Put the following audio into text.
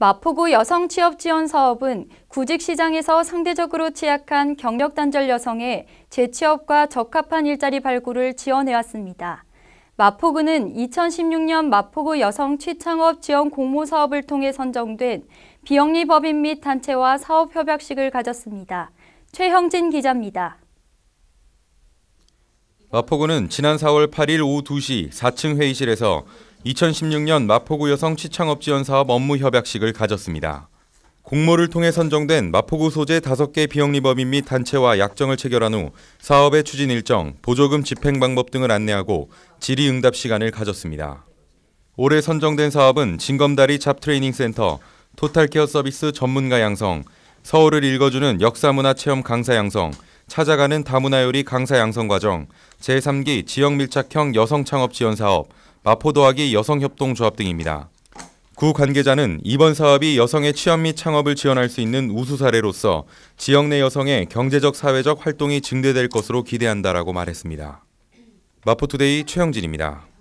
마포구 여성 취업 지원 사업은 구직 시장에서 상대적으로 취약한 경력 단절 여성의 재취업과 적합한 일자리 발굴을 지원해왔습니다. 마포구는 2016년 마포구 여성 취창업 지원 공모 사업을 통해 선정된 비영리법인 및 단체와 사업 협약식을 가졌습니다. 최형진 기자입니다. 마포구는 지난 4월 8일 오후 2시 4층 회의실에서 2016년 마포구 여성 취창업 지원 사업 업무 협약식을 가졌습니다. 공모를 통해 선정된 마포구 소재 5개 비영리법인 및 단체와 약정을 체결한 후 사업의 추진 일정, 보조금 집행 방법 등을 안내하고 질의응답 시간을 가졌습니다. 올해 선정된 사업은 진검다리 잡트레이닝센터, 토탈케어 서비스 전문가 양성, 서울을 읽어주는 역사문화 체험 강사 양성, 찾아가는 다문화 요리 강사 양성 과정, 제3기 지역 밀착형 여성 창업 지원 사업, 마포도하기 여성협동조합 등입니다. 구 관계자는 이번 사업이 여성의 취업 및 창업을 지원할 수 있는 우수 사례로서 지역 내 여성의 경제적 사회적 활동이 증대될 것으로 기대한다라고 말했습니다. 마포투데이 최영진입니다.